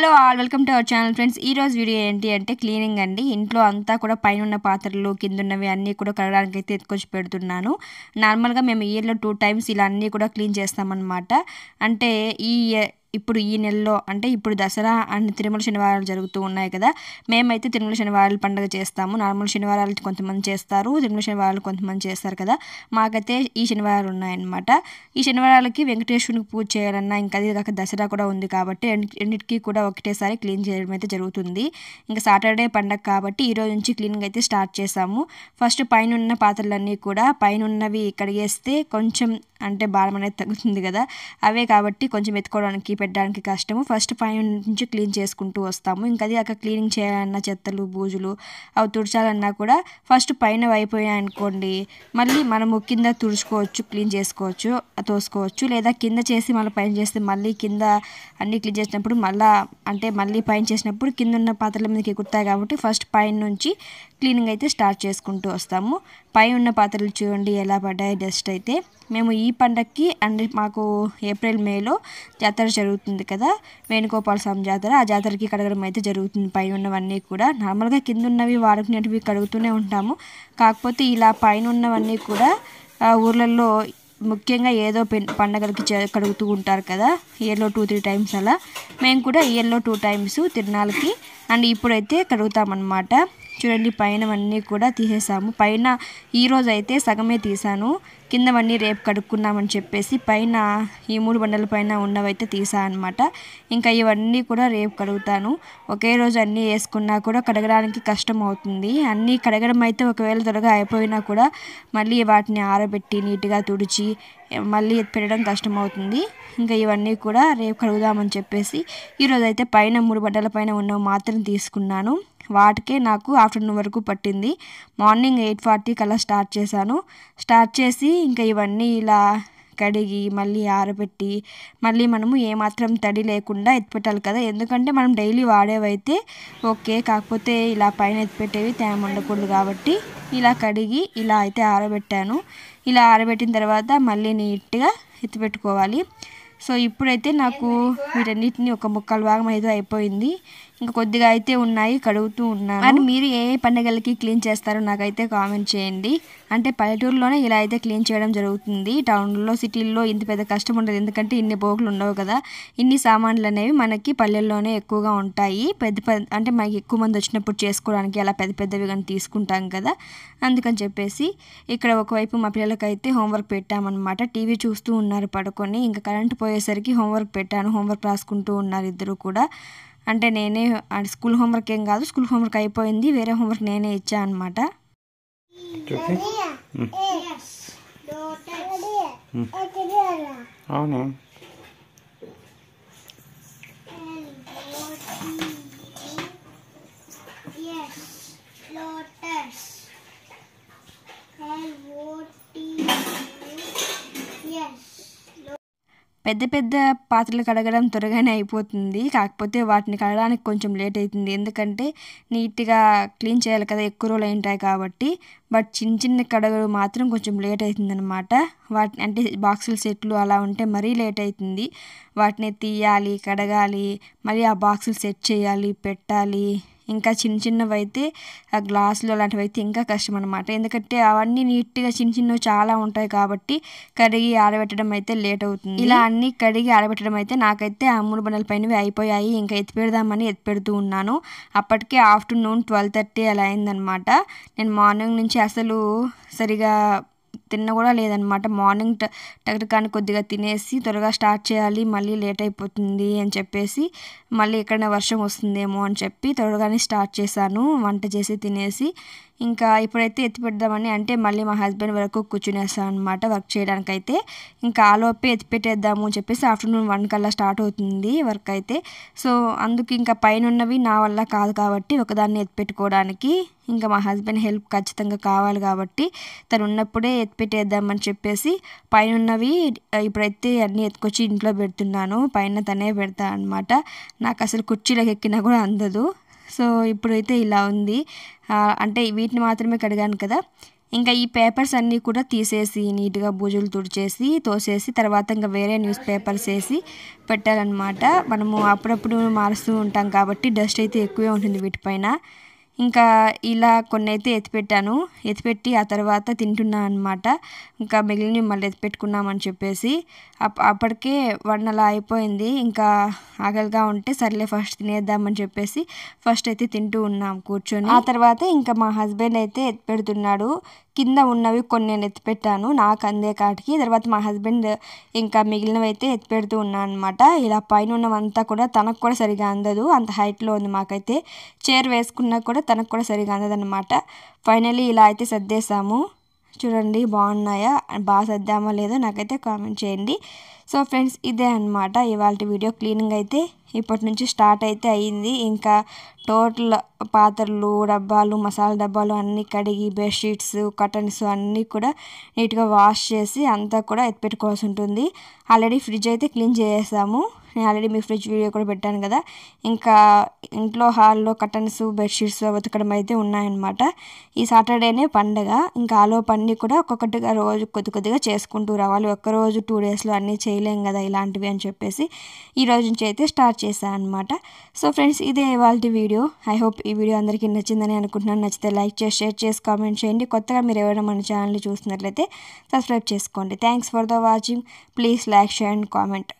Hello all welcome to our channel friends ఈ రోజు video ఏంటి అంటే క్లీనింగ్ అండి ఇంట్లో అంతా కూడా పైన ఉన్న పాత్రలు కింద ఉన్నవి అన్నీ కూడా కడగడానికి అయితే ఎత్తుకొచ్చి పెడుతున్నాను నార్మల్గా మేము ఇయర్లో టూ టైమ్స్ ఇలా అన్నీ కూడా క్లీన్ చేస్తామన్నమాట అంటే ఈ ఇప్పుడు ఈ నెలలో అంటే ఇప్పుడు దసరా అండ్ తిరుమల శనివారాలు జరుగుతూ ఉన్నాయి కదా మేమైతే తిరుమల శనివారాలు పండుగ చేస్తాము నార్మల్ శనివారాలు కొంతమంది చేస్తారు తిరుమల శనివారాలు కొంతమంది చేస్తారు కదా మాకైతే ఈ శనివారాలు ఉన్నాయన్నమాట ఈ శనివారాలకి వెంకటేశ్వరునికి పూజ చేయాలన్నా ఇంకా అదే కాక దసరా కూడా ఉంది కాబట్టి రెండింటికి కూడా ఒకటేసారి క్లీన్ చేయడం అయితే జరుగుతుంది ఇంకా సాటర్డే పండగ కాబట్టి ఈ రోజు నుంచి క్లీనింగ్ అయితే స్టార్ట్ చేసాము ఫస్ట్ పైన ఉన్న పాత్రలన్నీ కూడా పైన ఉన్నవి కడిగేస్తే కొంచెం అంటే భారం అనేది తగ్గుతుంది కదా అవే కాబట్టి కొంచెం ఎత్తుకోవడానికి పెట్టడానికి కష్టము ఫస్ట్ పై నుంచి క్లీన్ చేసుకుంటూ వస్తాము ఇంకా అది అక్కడ క్లీనింగ్ చేయాలన్నా చెత్తలు బూజులు అవి తుడచాలన్నా కూడా ఫస్ట్ పైన అయిపోయాయి అనుకోండి మళ్ళీ మనము కింద తుడుచుకోవచ్చు క్లీన్ చేసుకోవచ్చు తోసుకోవచ్చు లేదా కింద చేసి మళ్ళీ పైన చేస్తే మళ్ళీ కింద అన్ని క్లీన్ చేసినప్పుడు మళ్ళీ అంటే మళ్ళీ పైన చేసినప్పుడు కింద ఉన్న పాత్రల మీదకి ఎక్కుతాయి కాబట్టి ఫస్ట్ పైన నుంచి క్లీనింగ్ అయితే స్టార్ట్ చేసుకుంటూ వస్తాము పై ఉన్న పాత్రలు చూడండి ఎలా పడ్డాయి డస్ట్ అయితే మేము ఈ పండక్కి అండ్ మాకు ఏప్రిల్ మేలో జాతర జరుగుతుంది కదా వేణుగోపాల స్వామి జాతర ఆ జాతరకి కడగడం అయితే జరుగుతుంది పై ఉన్నవన్నీ కూడా నార్మల్గా కింద ఉన్నవి వాడుకునేటివి కడుగుతూనే ఉంటాము కాకపోతే ఇలా పైన ఉన్నవన్నీ కూడా ఊర్లలో ముఖ్యంగా ఏదో పండగలకి కడుగుతూ ఉంటారు కదా ఇయర్లో టూ త్రీ టైమ్స్ అలా మేము కూడా ఇయర్లో టూ టైమ్స్ తిరునాళ్ళకి అండ్ ఇప్పుడైతే కడుగుతామన్నమాట చూడండి పైనవన్నీ కూడా తీసేసాము పైన ఈరోజు అయితే సగమే తీసాను కిందవన్నీ రేపు కడుక్కున్నామని చెప్పేసి పైన ఈ మూడు బండల పైన ఉన్నవైతే తీసా అనమాట ఇంకా ఇవన్నీ కూడా రేపు కడుగుతాను ఒకే రోజు అన్నీ వేసుకున్నా కూడా కడగడానికి కష్టం అవుతుంది అన్నీ కడగడం అయితే ఒకవేళ త్వరగా అయిపోయినా కూడా మళ్ళీ వాటిని ఆరబెట్టి నీట్గా తుడిచి మళ్ళీ పెట్టడం కష్టం అవుతుంది ఇంకా ఇవన్నీ కూడా రేపు కడుగుదామని చెప్పేసి అయితే పైన మూడు బండల పైన ఉన్నవి మాత్రం తీసుకున్నాను వాటికే నాకు ఆఫ్టర్నూన్ వరకు పట్టింది మార్నింగ్ ఎయిట్ ఫార్టీకి అలా స్టార్ట్ చేశాను స్టార్ట్ చేసి ఇంకా ఇవన్నీ ఇలా కడిగి మళ్ళీ ఆరబెట్టి మళ్ళీ మనము ఏమాత్రం తడి లేకుండా ఎత్తిపెట్టాలి కదా ఎందుకంటే మనం డైలీ వాడేవైతే ఓకే కాకపోతే ఇలా పైన ఎత్తిపెట్టేవి తేమ ఉండకూడదు కాబట్టి ఇలా కడిగి ఇలా అయితే ఆరబెట్టాను ఇలా ఆరబెట్టిన తర్వాత మళ్ళీ నీట్గా ఎత్తిపెట్టుకోవాలి సో ఇప్పుడైతే నాకు వీటన్నిటిని ఒక ముక్కలు భాగం అయితే అయిపోయింది ఇంకా కొద్దిగా అయితే ఉన్నాయి కడుగుతూ ఉన్నాను మరి మీరు ఏ ఏ పండుగలకి క్లీన్ చేస్తారో నాకైతే కామెంట్ చేయండి అంటే పల్లెటూరులోనే ఇలా అయితే క్లీన్ చేయడం జరుగుతుంది టౌన్లో సిటీల్లో ఇంత పెద్ద కష్టం ఉండదు ఎందుకంటే ఇన్ని బోగులు ఉండవు కదా ఇన్ని సామాన్లు అనేవి మనకి పల్లెల్లోనే ఎక్కువగా ఉంటాయి పెద్ద పెద్ద అంటే మనకి ఎక్కువ మంది వచ్చినప్పుడు చేసుకోవడానికి అలా పెద్ద పెద్దవి కానీ తీసుకుంటాం కదా అందుకని చెప్పేసి ఇక్కడ ఒకవైపు మా పిల్లలకైతే హోంవర్క్ పెట్టామన్నమాట టీవీ చూస్తూ ఉన్నారు పడుకొని ఇంకా కరెంటు పోయేసరికి హోంవర్క్ పెట్టాను హోంవర్క్ రాసుకుంటూ ఉన్నారు ఇద్దరు కూడా అంటే నేనే స్కూల్ హోంవర్క్ ఏం కాదు స్కూల్ హోంవర్క్ అయిపోయింది వేరే హోంవర్క్ నేనే ఇచ్చా అనమాట Yes. పెద్ద పెద్ద పాత్రలు కడగడం త్వరగానే అయిపోతుంది కాకపోతే వాటిని కడగడానికి కొంచెం లేట్ అవుతుంది ఎందుకంటే నీట్గా క్లీన్ చేయాలి కదా ఎక్కువ రోజులు ఉంటాయి కాబట్టి బట్ చిన్న చిన్న కడగలు మాత్రం కొంచెం లేట్ అవుతుంది అనమాట వాటిని అంటే బాక్సులు సెట్లు అలా ఉంటే మరీ లేట్ అవుతుంది వాటిని తీయాలి కడగాలి మళ్ళీ ఆ బాక్సులు సెట్ చేయాలి పెట్టాలి ఇంకా చిన్న చిన్నవి అయితే గ్లాసులు అలాంటివి అయితే ఇంకా కష్టం అనమాట ఎందుకంటే అవన్నీ నీట్గా చిన్న చిన్నవి చాలా ఉంటాయి కాబట్టి కడిగి ఆరబెట్టడం అయితే లేట్ అవుతుంది ఇలా అన్నీ కడిగి ఆరబెట్టడం అయితే నాకైతే ఆ మూడు బండల పైనవి అయిపోయాయి ఇంకా ఎత్తి పెడదామని ఎత్తి పెడుతూ ఉన్నాను అప్పటికే ఆఫ్టర్నూన్ ట్వెల్వ్ థర్టీ అలా అయిందనమాట నేను మార్నింగ్ నుంచి అసలు సరిగా తిన్న కూడా లేదనమాట మార్నింగ్ టగటకాన్ని కొద్దిగా తినేసి త్వరగా స్టార్ట్ చేయాలి మళ్ళీ లేట్ అయిపోతుంది అని చెప్పేసి మళ్ళీ ఎక్కడైనా వర్షం వస్తుందేమో అని చెప్పి త్వరగానే స్టార్ట్ చేశాను వంట చేసి తినేసి ఇంకా ఇప్పుడైతే ఎత్తి పెడదామని అంటే మళ్ళీ మా హస్బెండ్ వరకు కూర్చునేస్తాను అనమాట వర్క్ చేయడానికైతే ఇంకా ఆలోపే ఎత్తి పెట్టేద్దాము అని చెప్పేసి ఆఫ్టర్నూన్ వన్ కల్లా స్టార్ట్ అవుతుంది వర్క్ అయితే సో అందుకు ఇంకా పైన ఉన్నవి నా వల్ల కాదు కాబట్టి ఒకదాన్ని ఎత్తి పెట్టుకోవడానికి ఇంకా మా హస్బెండ్ హెల్ప్ ఖచ్చితంగా కావాలి కాబట్టి తను ఉన్నప్పుడే ఎత్తి పెట్టేద్దామని చెప్పేసి పైన ఉన్నవి ఇప్పుడైతే అన్నీ ఎత్తుకొచ్చి ఇంట్లో పెడుతున్నాను పైన తనే పెడతా అనమాట నాకు అసలు కుర్చీలకు ఎక్కినా కూడా అందదు సో ఇప్పుడైతే ఇలా ఉంది అంటే వీటిని మాత్రమే కడిగాను కదా ఇంకా ఈ పేపర్స్ అన్నీ కూడా తీసేసి నీట్గా బూజులు తుడిచేసి తోసేసి తర్వాత ఇంకా వేరే న్యూస్ పేపర్స్ వేసి పెట్టాలన్నమాట మనము అప్పుడప్పుడు మారుస్తూ ఉంటాం కాబట్టి డస్ట్ అయితే ఎక్కువే ఉంటుంది వీటిపైన ఇంకా ఇలా కొన్ని అయితే ఎత్తిపెట్టాను ఎత్తిపెట్టి ఆ తర్వాత తింటున్నాను అనమాట ఇంకా మిగిలినవి మళ్ళీ ఎత్తిపెట్టుకున్నామని చెప్పేసి అప్ అప్పటికే వన్ అలా అయిపోయింది ఇంకా ఆకలిగా ఉంటే సర్లే ఫస్ట్ తినేద్దామని చెప్పేసి ఫస్ట్ అయితే తింటూ ఉన్నాం కూర్చొని ఆ తర్వాత ఇంకా మా హస్బెండ్ అయితే ఎత్తి పెడుతున్నాడు కింద ఉన్నవి కొన్ని నేను ఎత్తిపెట్టాను నాకు అందే కాటికి తర్వాత మా హస్బెండ్ ఇంకా మిగిలినవి అయితే ఎత్తిపెడుతూ ఉన్నాను అనమాట ఇలా పైన ఉన్నవంతా కూడా తనకు కూడా సరిగా అందదు అంత హైట్లో ఉంది మాకైతే చీర వేసుకున్నా కూడా తనకు కూడా సరిగా అనమాట ఫైనలీ ఇలా అయితే సర్దేశాము చూడండి బాగున్నాయా బాగా సర్దామా లేదో నాకైతే కామెంట్ చేయండి సో ఫ్రెండ్స్ ఇదే అనమాట ఇవాళ వీడియో క్లీనింగ్ అయితే ఇప్పటి నుంచి స్టార్ట్ అయితే అయ్యింది ఇంకా టోటల్ పాత్రలు డబ్బాలు మసాలా డబ్బాలు అన్నీ కడిగి బెడ్షీట్స్ కటన్స్ అన్నీ కూడా నీట్గా వాష్ చేసి అంతా కూడా ఎత్తిపెట్టుకోవాల్సి ఉంటుంది ఆల్రెడీ ఫ్రిడ్జ్ అయితే క్లీన్ చేసేసాము నేను ఆల్రెడీ మీ ఫ్రిడ్జ్ వీడియో కూడా పెట్టాను కదా ఇంకా ఇంట్లో హాల్లో కర్టన్స్ బెడ్షీట్స్ ఉతకడం అయితే ఉన్నాయన్నమాట ఈ సాటర్డేనే పండగ ఇంకా ఆలో అన్నీ కూడా ఒక్కొక్కటిగా రోజు కొద్ది కొద్దిగా చేసుకుంటూ రావాలి ఒక్కరోజు టూ డేస్లో అన్నీ చేయలేం కదా ఇలాంటివి అని చెప్పేసి ఈ రోజు నుంచి అయితే స్టార్ట్ చేశాను అనమాట సో ఫ్రెండ్స్ ఇదే ఇవాళ వీడియో ఐ హోప్ ఈ వీడియో అందరికీ నచ్చిందని అనుకుంటున్నాను నచ్చితే లైక్ చేసి షేర్ చేసి కామెంట్ చేయండి కొత్తగా మీరు ఎవరైనా మన ఛానల్ చూసినట్లయితే సబ్స్క్రైబ్ చేసుకోండి thanks for the watching please like share and comment